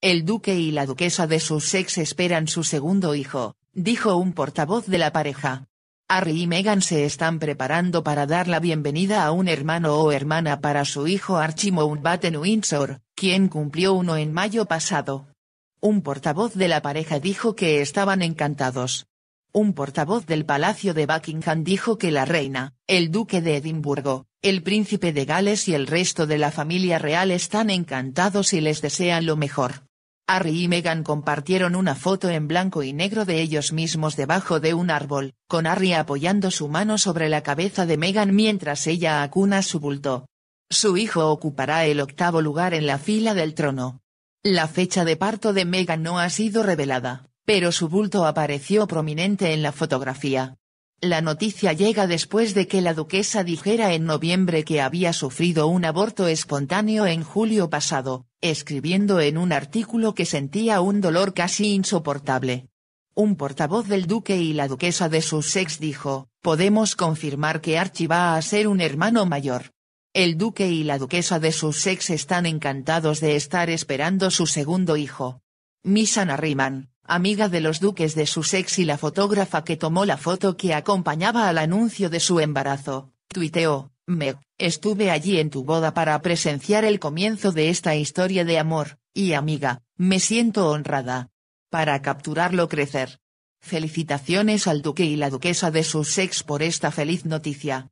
El duque y la duquesa de Sussex esperan su segundo hijo, dijo un portavoz de la pareja. Harry y Meghan se están preparando para dar la bienvenida a un hermano o hermana para su hijo Archie Mountbatten Windsor, quien cumplió uno en mayo pasado. Un portavoz de la pareja dijo que estaban encantados. Un portavoz del Palacio de Buckingham dijo que la reina, el duque de Edimburgo, el príncipe de Gales y el resto de la familia real están encantados y les desean lo mejor. Harry y Meghan compartieron una foto en blanco y negro de ellos mismos debajo de un árbol, con Harry apoyando su mano sobre la cabeza de Meghan mientras ella acuna su bulto. Su hijo ocupará el octavo lugar en la fila del trono. La fecha de parto de Meghan no ha sido revelada, pero su bulto apareció prominente en la fotografía. La noticia llega después de que la duquesa dijera en noviembre que había sufrido un aborto espontáneo en julio pasado, escribiendo en un artículo que sentía un dolor casi insoportable. Un portavoz del duque y la duquesa de Sussex dijo, podemos confirmar que Archie va a ser un hermano mayor. El duque y la duquesa de Sussex están encantados de estar esperando su segundo hijo. Anna Arriman, amiga de los duques de Sussex y la fotógrafa que tomó la foto que acompañaba al anuncio de su embarazo, tuiteó, Me. Estuve allí en tu boda para presenciar el comienzo de esta historia de amor, y amiga, me siento honrada. Para capturarlo crecer. Felicitaciones al duque y la duquesa de Sussex por esta feliz noticia.